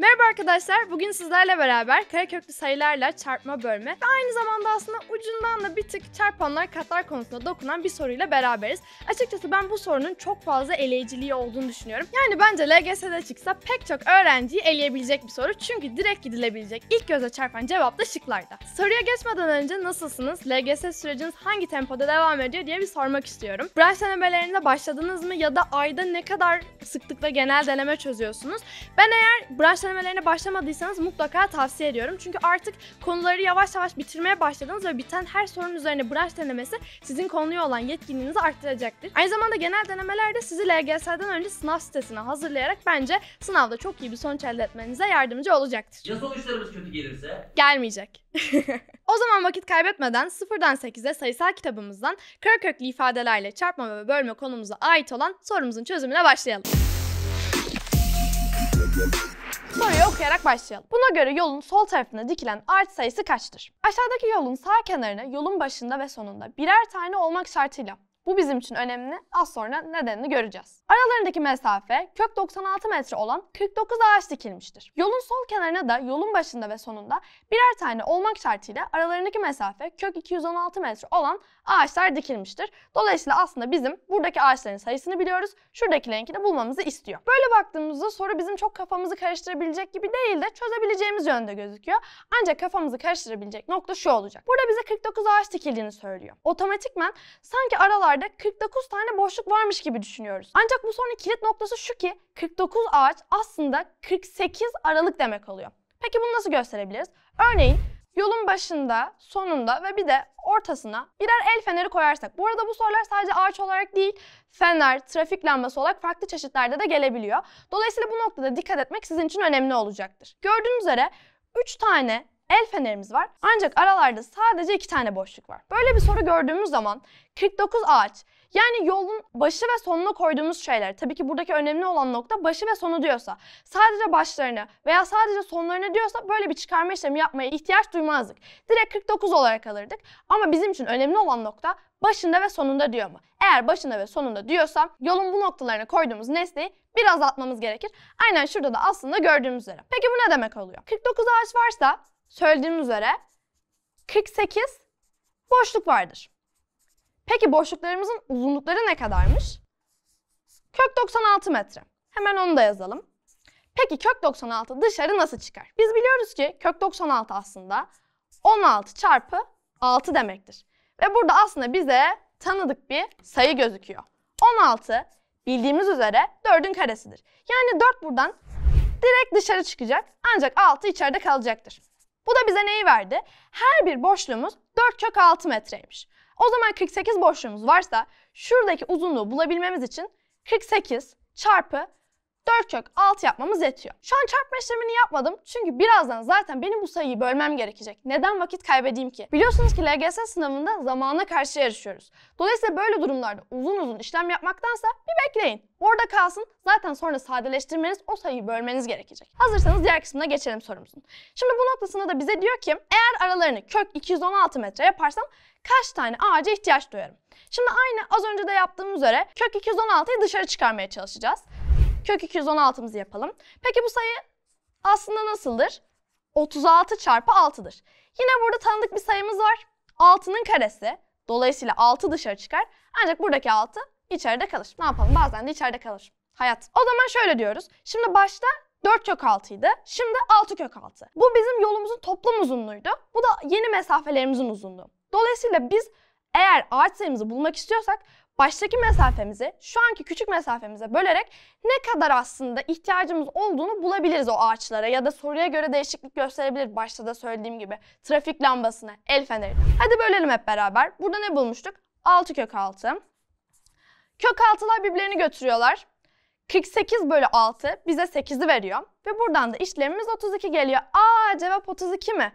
Merhaba arkadaşlar, bugün sizlerle beraber kareköklü sayılarla çarpma, bölme ve aynı zamanda aslında ucundan da bir tık çarpanlar, katlar konusunda dokunan bir soruyla beraberiz. Açıkçası ben bu sorunun çok fazla eleyiciliği olduğunu düşünüyorum. Yani bence LGS'de çıksa pek çok öğrenciyi eleyebilecek bir soru çünkü direkt gidilebilecek ilk göze çarpan cevap da şıklarda. Soruya geçmeden önce nasılsınız, LGS süreciniz hangi tempoda devam ediyor diye bir sormak istiyorum. Branş denemelerinde başladınız mı ya da ayda ne kadar sıklıkla genel deneme çözüyorsunuz? Ben eğer branş Denemelerine başlamadıysanız mutlaka tavsiye ediyorum. Çünkü artık konuları yavaş yavaş bitirmeye başladınız ve biten her sorunun üzerine branş denemesi sizin konuya olan yetkinliğinizi arttıracaktır. Aynı zamanda genel denemelerde sizi LGS'den önce sınav sitesine hazırlayarak bence sınavda çok iyi bir sonuç elde etmenize yardımcı olacaktır. Ya sonuçlarımız kötü gelirse? Gelmeyecek. o zaman vakit kaybetmeden sıfırdan 8'e sayısal kitabımızdan kara köklü ifadelerle çarpma ve bölme konumuza ait olan sorumuzun çözümüne başlayalım. Sayarak başlayalım. Buna göre yolun sol tarafına dikilen ağaç sayısı kaçtır? Aşağıdaki yolun sağ kenarına yolun başında ve sonunda birer tane olmak şartıyla bu bizim için önemli. Az sonra nedenini göreceğiz. Aralarındaki mesafe kök 96 metre olan 49 ağaç dikilmiştir. Yolun sol kenarına da yolun başında ve sonunda birer tane olmak şartıyla aralarındaki mesafe kök 216 metre olan ağaçlar dikilmiştir. Dolayısıyla aslında bizim buradaki ağaçların sayısını biliyoruz. Şuradaki Şuradakilerinkini bulmamızı istiyor. Böyle baktığımızda soru bizim çok kafamızı karıştırabilecek gibi değil de çözebileceğimiz yönde gözüküyor. Ancak kafamızı karıştırabilecek nokta şu olacak. Burada bize 49 ağaç dikildiğini söylüyor. Otomatikmen sanki aralar ağaçlarda 49 tane boşluk varmış gibi düşünüyoruz. Ancak bu sorunun kilit noktası şu ki 49 ağaç aslında 48 Aralık demek oluyor. Peki bunu nasıl gösterebiliriz? Örneğin yolun başında, sonunda ve bir de ortasına birer el feneri koyarsak. Bu arada bu sorular sadece ağaç olarak değil, fener, trafik lambası olarak farklı çeşitlerde de gelebiliyor. Dolayısıyla bu noktada dikkat etmek sizin için önemli olacaktır. Gördüğünüz üzere 3 tane el fenerimiz var. Ancak aralarda sadece iki tane boşluk var. Böyle bir soru gördüğümüz zaman 49 ağaç yani yolun başı ve sonuna koyduğumuz şeyler. Tabii ki buradaki önemli olan nokta başı ve sonu diyorsa. Sadece başlarını veya sadece sonlarını diyorsa böyle bir çıkarma işlemi yapmaya ihtiyaç duymazdık. Direkt 49 olarak alırdık. Ama bizim için önemli olan nokta başında ve sonunda diyor mu? Eğer başında ve sonunda diyorsa yolun bu noktalarına koyduğumuz nesneyi biraz atmamız gerekir. Aynen şurada da aslında gördüğümüz üzere. Peki bu ne demek oluyor? 49 ağaç varsa söylediğim üzere 48 boşluk vardır. Peki boşluklarımızın uzunlukları ne kadarmış? Kök 96 metre. Hemen onu da yazalım. Peki kök 96 dışarı nasıl çıkar? Biz biliyoruz ki kök 96 aslında 16 çarpı 6 demektir. Ve burada aslında bize tanıdık bir sayı gözüküyor. 16 bildiğimiz üzere 4'ün karesidir. Yani 4 buradan direkt dışarı çıkacak ancak 6 içeride kalacaktır. Bu da bize neyi verdi? Her bir boşluğumuz 4 kök 6 metreymiş. O zaman 48 boşluğumuz varsa şuradaki uzunluğu bulabilmemiz için 48 çarpı 4 kök 6 yapmamız yetiyor. Şu an çarpma işlemini yapmadım çünkü birazdan zaten benim bu sayıyı bölmem gerekecek. Neden vakit kaybedeyim ki? Biliyorsunuz ki LGS sınavında zamana karşı yarışıyoruz. Dolayısıyla böyle durumlarda uzun uzun işlem yapmaktansa bir bekleyin. Orada kalsın zaten sonra sadeleştirmeniz o sayıyı bölmeniz gerekecek. Hazırsanız diğer kısmına geçelim sorumuzun. Şimdi bu noktasında da bize diyor ki eğer aralarını kök 216 metre yaparsam kaç tane ağaca ihtiyaç duyarım? Şimdi aynı az önce de yaptığımız üzere kök 216'yı dışarı çıkarmaya çalışacağız. Kök 216'mızı yapalım. Peki bu sayı aslında nasıldır? 36 çarpı 6'dır. Yine burada tanıdık bir sayımız var. 6'nın karesi. Dolayısıyla 6 dışarı çıkar. Ancak buradaki 6 içeride kalır. Ne yapalım? Bazen de içeride kalır. Hayat. O zaman şöyle diyoruz. Şimdi başta 4 kök 6'ydı. Şimdi 6 kök 6. Bu bizim yolumuzun toplam uzunluğuydu. Bu da yeni mesafelerimizin uzunluğu. Dolayısıyla biz eğer ağaç sayımızı bulmak istiyorsak baştaki mesafemizi şu anki küçük mesafemize bölerek ne kadar aslında ihtiyacımız olduğunu bulabiliriz o ağaçlara ya da soruya göre değişiklik gösterebilir başta da söylediğim gibi trafik lambasına, el feneri. Hadi bölelim hep beraber. Burada ne bulmuştuk? 6 kök 6. Kök 6'lar birbirlerini götürüyorlar. 48 bölü 6 bize 8'i veriyor. Ve buradan da işlemimiz 32 geliyor. Aa cevap 32 mi?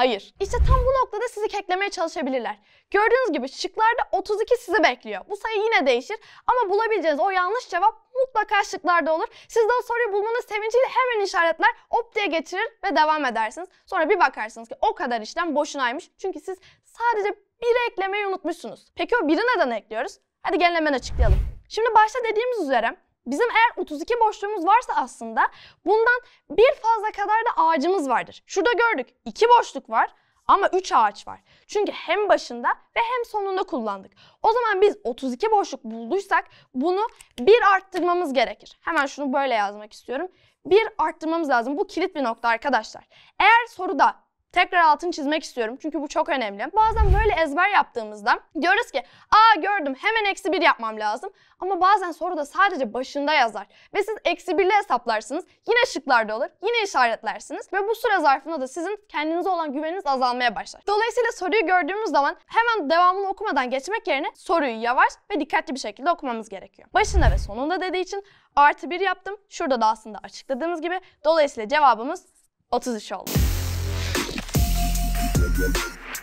Hayır. İşte tam bu noktada sizi keklemeye çalışabilirler. Gördüğünüz gibi şıklarda 32 sizi bekliyor. Bu sayı yine değişir ama bulabileceğiniz o yanlış cevap mutlaka şıklarda olur. Siz de o soruyu bulmanız sevinciyle hemen işaretler op diye geçirir ve devam edersiniz. Sonra bir bakarsınız ki o kadar işlem boşunaymış. Çünkü siz sadece bir eklemeyi unutmuşsunuz. Peki o biri neden ekliyoruz? Hadi gelin hemen açıklayalım. Şimdi başta dediğimiz üzere Bizim eğer 32 boşluğumuz varsa aslında bundan bir fazla kadar da ağacımız vardır. Şurada gördük 2 boşluk var ama 3 ağaç var. Çünkü hem başında ve hem sonunda kullandık. O zaman biz 32 boşluk bulduysak bunu bir arttırmamız gerekir. Hemen şunu böyle yazmak istiyorum. Bir arttırmamız lazım. Bu kilit bir nokta arkadaşlar. Eğer soruda Tekrar altını çizmek istiyorum çünkü bu çok önemli. Bazen böyle ezber yaptığımızda diyoruz ki aa gördüm hemen eksi bir yapmam lazım. Ama bazen soruda sadece başında yazar ve siz eksi birle hesaplarsınız. Yine şıklarda olur, yine işaretlersiniz ve bu süre zarfında da sizin kendinize olan güveniniz azalmaya başlar. Dolayısıyla soruyu gördüğümüz zaman hemen devamını okumadan geçmek yerine soruyu yavaş ve dikkatli bir şekilde okumamız gerekiyor. Başında ve sonunda dediği için artı bir yaptım. Şurada da aslında açıkladığımız gibi. Dolayısıyla cevabımız 33 oldu.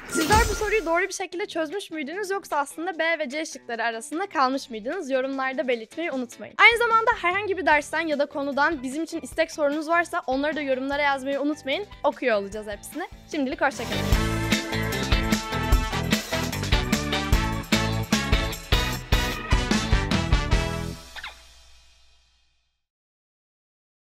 Sizler bu soruyu doğru bir şekilde çözmüş müydünüz yoksa aslında B ve C şıkları arasında kalmış mıydınız? Yorumlarda belirtmeyi unutmayın. Aynı zamanda herhangi bir dersten ya da konudan bizim için istek sorunuz varsa onları da yorumlara yazmayı unutmayın. Okuyor olacağız hepsini. Şimdilik hoşçakalın.